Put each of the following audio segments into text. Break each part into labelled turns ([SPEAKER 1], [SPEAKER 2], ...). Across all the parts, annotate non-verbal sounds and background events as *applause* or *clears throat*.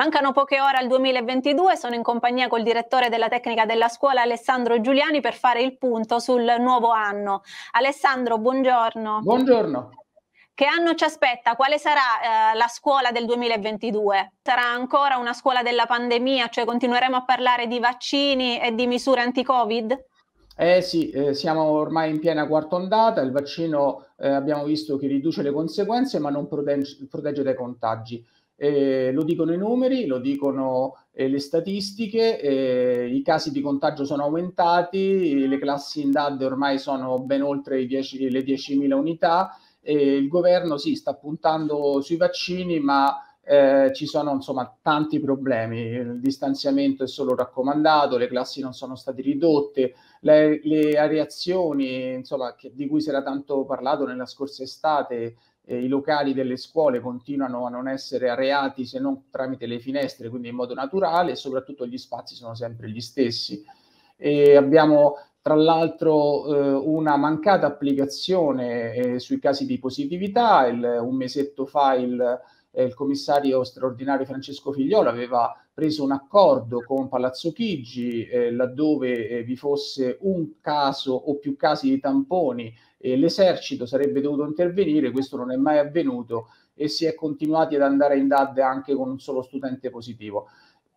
[SPEAKER 1] Mancano poche ore al 2022, sono in compagnia col direttore della tecnica della scuola Alessandro Giuliani per fare il punto sul nuovo anno. Alessandro, buongiorno. Buongiorno. Che anno ci aspetta? Quale sarà eh, la scuola del 2022? Sarà ancora una scuola della pandemia, cioè continueremo a parlare di vaccini e di misure anti-Covid?
[SPEAKER 2] Eh sì, eh, siamo ormai in piena quarta ondata, il vaccino eh, abbiamo visto che riduce le conseguenze ma non protegge, protegge dai contagi eh, lo dicono i numeri, lo dicono eh, le statistiche, eh, i casi di contagio sono aumentati, le classi in DAD ormai sono ben oltre 10, le 10.000 unità, il governo sì, sta puntando sui vaccini, ma eh, ci sono insomma tanti problemi, il distanziamento è solo raccomandato, le classi non sono state ridotte, le, le areazioni insomma, che, di cui si era tanto parlato nella scorsa estate eh, i locali delle scuole continuano a non essere areati se non tramite le finestre, quindi in modo naturale, e soprattutto gli spazi sono sempre gli stessi. E abbiamo tra l'altro eh, una mancata applicazione eh, sui casi di positività, il, un mesetto fa il eh, il commissario straordinario Francesco Figliolo aveva preso un accordo con Palazzo Chigi eh, laddove eh, vi fosse un caso o più casi di tamponi e l'esercito sarebbe dovuto intervenire, questo non è mai avvenuto e si è continuati ad andare in DAD anche con un solo studente positivo.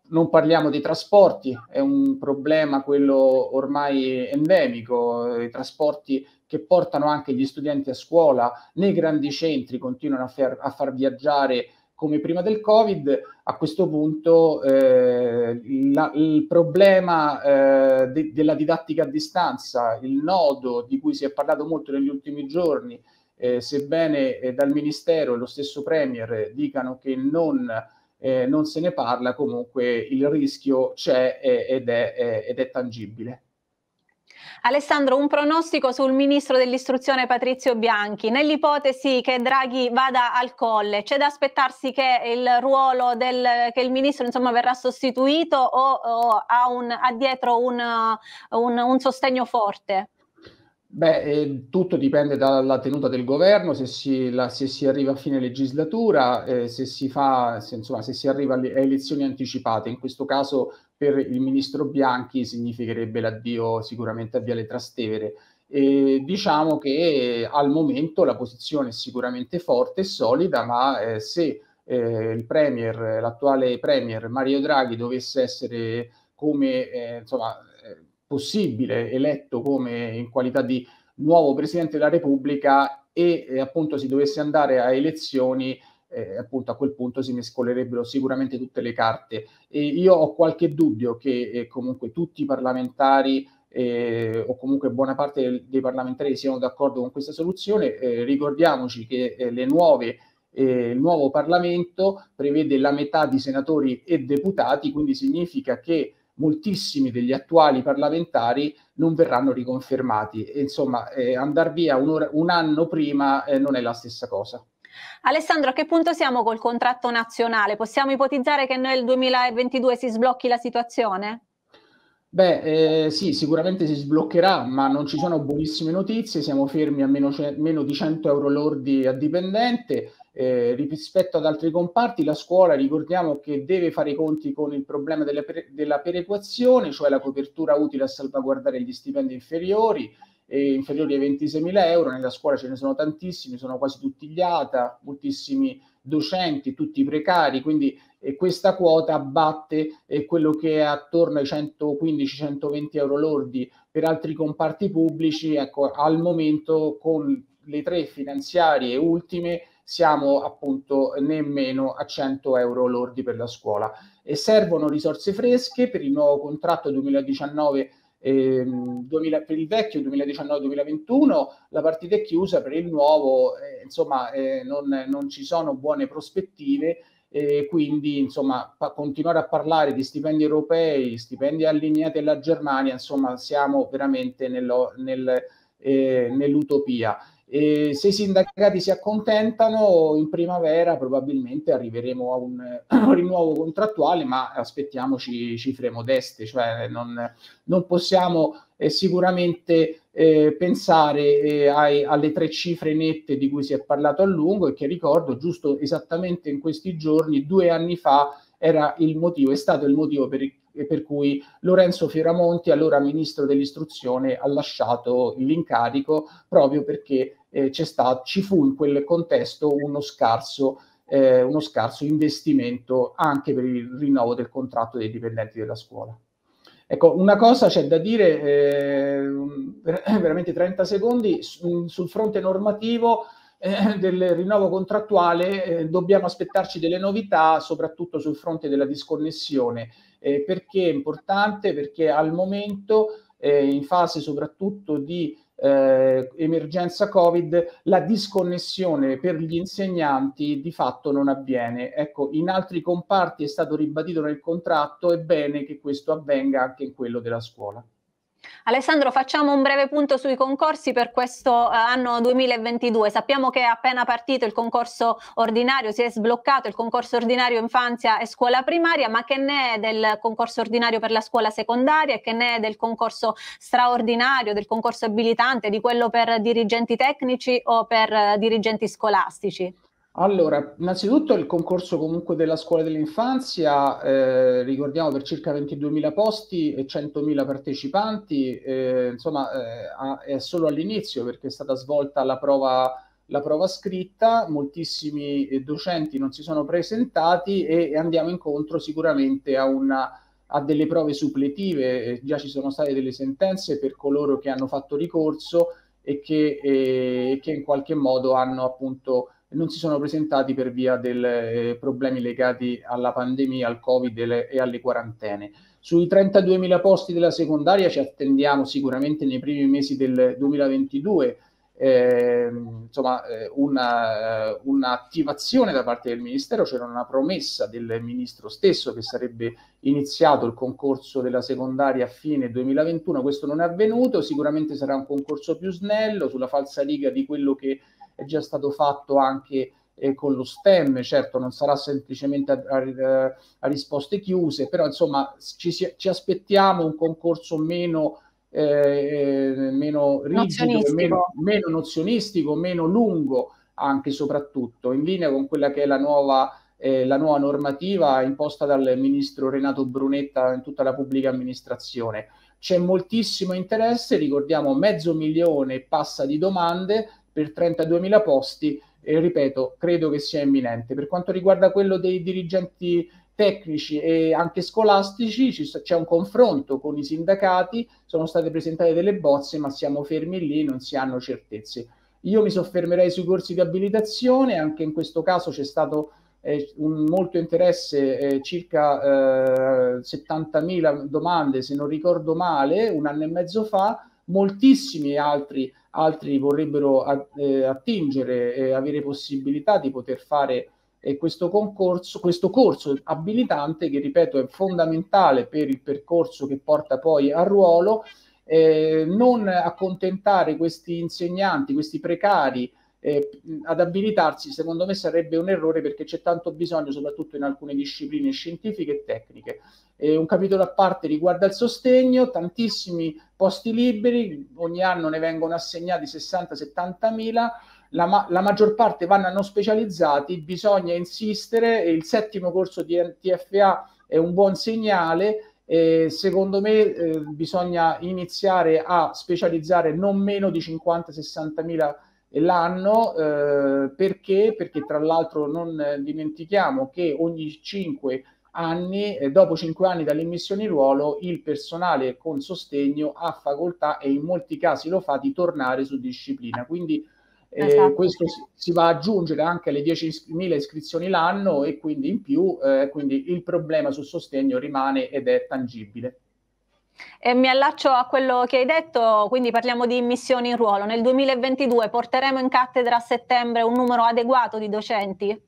[SPEAKER 2] Non parliamo di trasporti, è un problema quello ormai endemico, eh, i trasporti che portano anche gli studenti a scuola nei grandi centri continuano a, fer- a far viaggiare come prima del Covid, a questo punto eh, la, il problema eh, de, della didattica a distanza, il nodo di cui si è parlato molto negli ultimi giorni, eh, sebbene eh, dal Ministero e lo stesso Premier dicano che non eh, non se ne parla, comunque il rischio c'è ed è, ed è tangibile.
[SPEAKER 1] Alessandro, un pronostico sul ministro dell'istruzione Patrizio Bianchi. Nell'ipotesi che Draghi vada al colle, c'è da aspettarsi che il ruolo del che il ministro insomma, verrà sostituito o, o ha, un, ha, dietro un, un, un sostegno forte?
[SPEAKER 2] Beh, eh, tutto dipende dalla tenuta del governo, se si, la, se si arriva a fine legislatura, eh, se, si fa, se, insomma, se si arriva alle elezioni anticipate. In questo caso per il ministro Bianchi significherebbe l'addio sicuramente a Viale Trastevere. E diciamo che eh, al momento la posizione è sicuramente forte e solida, ma eh, se eh, l'attuale premier, premier Mario Draghi dovesse essere come eh, insomma, possibile, eletto come in qualità di nuovo Presidente della Repubblica e eh, appunto si dovesse andare a elezioni, eh, appunto a quel punto si mescolerebbero sicuramente tutte le carte. E io ho qualche dubbio che eh, comunque tutti i parlamentari eh, o comunque buona parte dei parlamentari siano d'accordo con questa soluzione. Eh, ricordiamoci che eh, le nuove eh, il nuovo Parlamento prevede la metà di senatori e deputati, quindi significa che moltissimi degli attuali parlamentari non verranno riconfermati. E, insomma, eh, andare via un anno prima eh, non è la stessa cosa.
[SPEAKER 1] Alessandro, a che punto siamo col contratto nazionale? Possiamo ipotizzare che nel 2022 si sblocchi la situazione?
[SPEAKER 2] Beh, eh, sì, sicuramente si sbloccherà, ma non ci sono buonissime notizie, siamo fermi a meno, meno di 100 euro lordi a dipendente. Eh, rispetto ad altri comparti, la scuola ricordiamo che deve fare i conti con il problema della, della perequazione, cioè la copertura utile a salvaguardare gli stipendi inferiori, eh, inferiori ai 26.000 euro. Nella scuola ce ne sono tantissimi, sono quasi tutti gli ATA, moltissimi docenti, tutti precari, quindi eh, questa quota batte eh, quello che è attorno ai 115-120 euro lordi per altri comparti pubblici, ecco, al momento con le tre finanziarie ultime siamo appunto nemmeno a 100 euro lordi per la scuola e servono risorse fresche per il nuovo contratto 2019 eh, 2000, per il vecchio 2019-2021, la partita è chiusa, per il nuovo eh, insomma eh, non, non, ci sono buone prospettive, e quindi insomma pa- continuare a parlare di stipendi europei, stipendi allineati alla Germania, insomma siamo veramente nello, nel, eh, nell'utopia. E se i sindacati si accontentano, in primavera probabilmente arriveremo a un, *clears throat* a rinnovo contrattuale, ma aspettiamoci cifre modeste, cioè non, non possiamo eh, sicuramente eh, pensare eh, ai, alle tre cifre nette di cui si è parlato a lungo e che ricordo giusto esattamente in questi giorni, due anni fa, era il motivo, è stato il motivo per, per cui Lorenzo Fioramonti, allora ministro dell'istruzione, ha lasciato l'incarico proprio perché eh, stato, ci fu in quel contesto uno scarso, eh, uno scarso investimento anche per il rinnovo del contratto dei dipendenti della scuola. Ecco, una cosa c'è da dire, eh, *clears throat* veramente 30 secondi, sul fronte normativo eh, del rinnovo contrattuale eh, dobbiamo aspettarci delle novità, soprattutto sul fronte della disconnessione. Eh, perché è importante? Perché al momento eh, in fase soprattutto di eh, emergenza Covid, la disconnessione per gli insegnanti di fatto non avviene. Ecco, in altri comparti è stato ribadito nel contratto, è bene che questo avvenga anche in quello della scuola.
[SPEAKER 1] Alessandro, facciamo un breve punto sui concorsi per questo eh, anno 2022. Sappiamo che è appena partito il concorso ordinario, si è sbloccato il concorso ordinario infanzia e scuola primaria, ma che ne è del concorso ordinario per la scuola secondaria e che ne è del concorso straordinario, del concorso abilitante, di quello per dirigenti tecnici o per eh, dirigenti scolastici?
[SPEAKER 2] Allora, innanzitutto il concorso comunque della scuola dell'infanzia, eh, ricordiamo per circa 22.000 posti e 100.000 partecipanti, eh, insomma eh, è solo all'inizio perché è stata svolta la prova, la prova scritta, moltissimi eh, docenti non si sono presentati e, e andiamo incontro sicuramente a, una, a delle prove suppletive, eh, già ci sono state delle sentenze per coloro che hanno fatto ricorso e che, eh, che in qualche modo hanno appunto non si sono presentati per via dei eh, problemi legati alla pandemia, al Covid e alle quarantene. Sui 32.000 posti della secondaria ci attendiamo sicuramente nei primi mesi del 2022 eh, insomma, eh, una, eh, un'attivazione da parte del Ministero, c'era una promessa del Ministro stesso che sarebbe iniziato il concorso della secondaria a fine 2021, questo non è avvenuto, sicuramente sarà un concorso più snello sulla falsa riga di quello che è già stato fatto anche eh, con lo STEM, certo non sarà semplicemente a, a, a risposte chiuse, però insomma ci, ci aspettiamo un concorso meno, eh, eh meno rigido, Meno, meno nozionistico, meno lungo anche soprattutto, in linea con quella che è la nuova... Eh, la nuova normativa imposta dal ministro Renato Brunetta in tutta la pubblica amministrazione. C'è moltissimo interesse, ricordiamo mezzo milione passa di domande per 32.000 posti, e ripeto, credo che sia imminente. Per quanto riguarda quello dei dirigenti tecnici e anche scolastici, c'è un confronto con i sindacati, sono state presentate delle bozze, ma siamo fermi lì, non si hanno certezze. Io mi soffermerei sui corsi di abilitazione, anche in questo caso c'è stato eh, un molto interesse, eh, circa eh, 70.000 domande, se non ricordo male, un anno e mezzo fa, moltissimi altri, altri vorrebbero eh, attingere e avere possibilità di poter fare eh, questo concorso, questo corso abilitante che ripeto è fondamentale per il percorso che porta poi al ruolo, eh, non accontentare questi insegnanti, questi precari eh, ad abilitarsi secondo me sarebbe un errore perché c'è tanto bisogno soprattutto in alcune discipline scientifiche e tecniche. Eh, un capitolo a parte riguarda il sostegno, tantissimi posti liberi, ogni anno ne vengono assegnati 60-70 mila, la, ma- la, maggior parte vanno a non specializzati, bisogna insistere, il settimo corso di TFA è un buon segnale. Eh, secondo me eh, bisogna iniziare a specializzare non meno di 50-60 mila l'anno eh, perché? perché tra l'altro non dimentichiamo che ogni 5 anni, eh, dopo 5 anni dall'immissione in ruolo, il personale con sostegno ha facoltà e in molti casi lo fa di tornare su disciplina. Quindi eh, esatto. questo si, si, va ad aggiungere anche alle 10.000 iscrizioni l'anno e quindi in più, eh, quindi il problema sul sostegno rimane ed è tangibile.
[SPEAKER 1] E mi allaccio a quello che hai detto, quindi parliamo di immissioni in ruolo. Nel 2022 porteremo in cattedra a settembre un numero adeguato di docenti?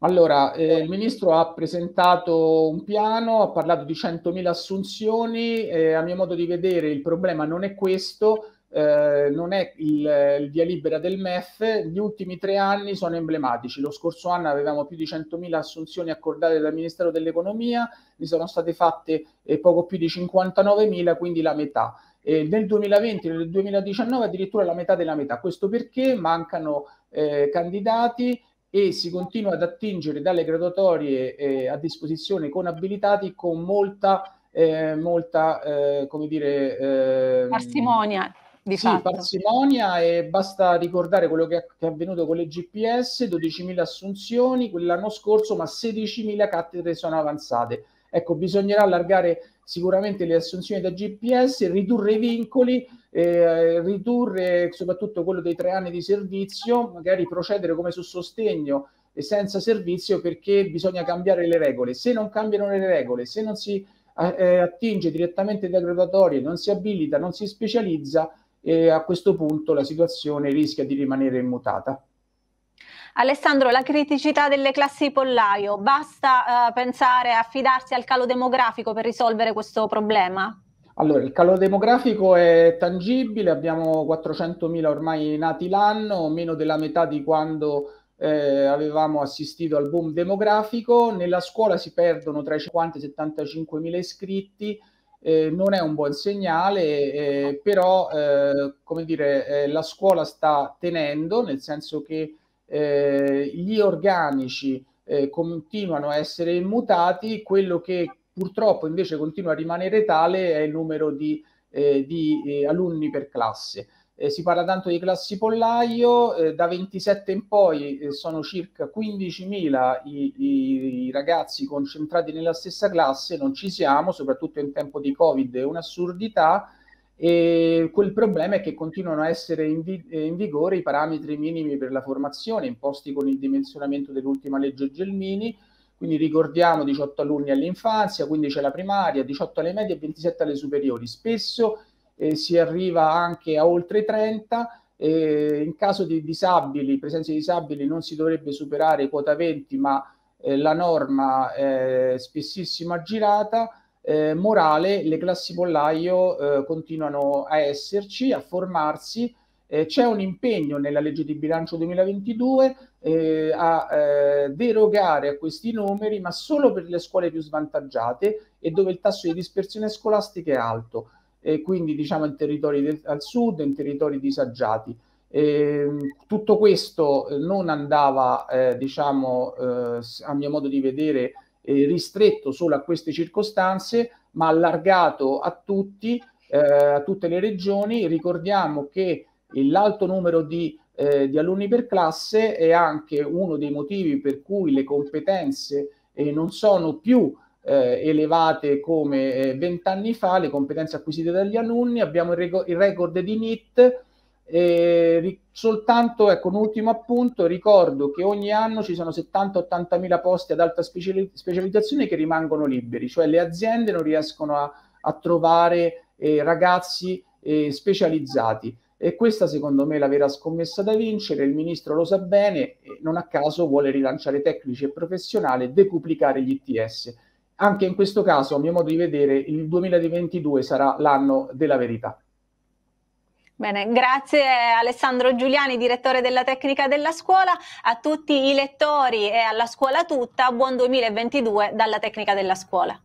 [SPEAKER 2] Allora, eh, il ministro ha presentato un piano, ha parlato di 100.000 assunzioni, eh, a mio modo di vedere il problema non è questo, eh, non è il, il, via libera del MEF, gli ultimi tre anni sono emblematici. Lo scorso anno avevamo più di 100.000 assunzioni accordate dal Ministero dell'Economia, ne sono state fatte eh, poco più di 59.000, quindi la metà. Eh, nel 2020 e nel 2019 addirittura la metà della metà. Questo perché mancano eh, candidati e si continua ad attingere dalle graduatorie eh, a disposizione con abilitati con molta... Eh, molta come dire parsimonia di sì, fatto. parsimonia e basta ricordare quello che è avvenuto con le GPS, 12.000 assunzioni, quell'anno scorso, ma 16.000 cattedre sono avanzate. Ecco, bisognerà allargare sicuramente le assunzioni da GPS, ridurre i vincoli, eh, ridurre soprattutto quello dei tre anni di servizio, magari procedere come su sostegno e senza servizio perché bisogna cambiare le regole. Se non cambiano le regole, se non si eh, eh attinge direttamente dai graduatori, non si abilita, non si specializza, e a questo punto la situazione rischia di rimanere immutata.
[SPEAKER 1] Alessandro, la criticità delle classi pollaio, basta eh, pensare a affidarsi al calo demografico per risolvere questo problema?
[SPEAKER 2] Allora, il calo demografico è tangibile, abbiamo 400.000 ormai nati l'anno, meno della metà di quando eh, avevamo assistito al boom demografico. Nella scuola si perdono tra i 50 e i 75.000 iscritti, eh, non è un buon segnale, eh, però eh, come dire, eh, la scuola sta tenendo, nel senso che eh, gli organici continuano a essere immutati, quello che purtroppo invece continua a rimanere tale è il numero di, di alunni per classe. Eh, si parla tanto di classi pollaio, eh, da 27 in poi eh, sono circa 15.000 i, i, i, ragazzi concentrati nella stessa classe, non ci siamo, soprattutto in tempo di Covid è un'assurdità e quel problema è che continuano a essere in, vi, eh, in vigore i parametri minimi per la formazione imposti con il dimensionamento dell'ultima legge Gelmini, quindi ricordiamo 18 alunni all'infanzia, 15 alla primaria, 18 alle medie e 27 alle superiori. Spesso eh, si arriva anche a oltre 30. Eh, in caso di disabili, presenza di disabili non si dovrebbe superare quota 20, ma eh, la norma è spessissima girata. Eh, morale, le classi pollaio eh, continuano a esserci, a formarsi. c'è un impegno nella legge di bilancio 2022 eh, a derogare a questi numeri, ma solo per le scuole più svantaggiate e dove il tasso di dispersione scolastica è alto e quindi diciamo in territori del, al sud, in territori disagiati. E, ehm, tutto questo eh, non andava, eh, diciamo, eh, a mio modo di vedere, eh, ristretto solo a queste circostanze, ma allargato a tutti, eh, a tutte le regioni. Ricordiamo che l'alto numero di, eh, di, alunni per classe è anche uno dei motivi per cui le competenze non sono più eh, elevate come eh, vent'anni fa, le competenze acquisite dagli alunni, abbiamo il, rego- il record di NIT, eh, ri- soltanto, ecco, un ultimo appunto, ricordo che ogni anno ci sono 70-80 mila posti ad alta speciali- specializzazione che rimangono liberi, cioè le aziende non riescono a, a trovare eh, ragazzi eh, specializzati. E questa secondo me è la vera scommessa da vincere, il ministro lo sa bene, non a caso vuole rilanciare tecnici e professionali decuplicare gli ITS anche in questo caso, a mio modo di vedere, il 2022 sarà l'anno della verità.
[SPEAKER 1] Bene, grazie Alessandro Giuliani, direttore della tecnica della scuola, a tutti i lettori e alla scuola tutta, buon 2022 dalla tecnica della scuola.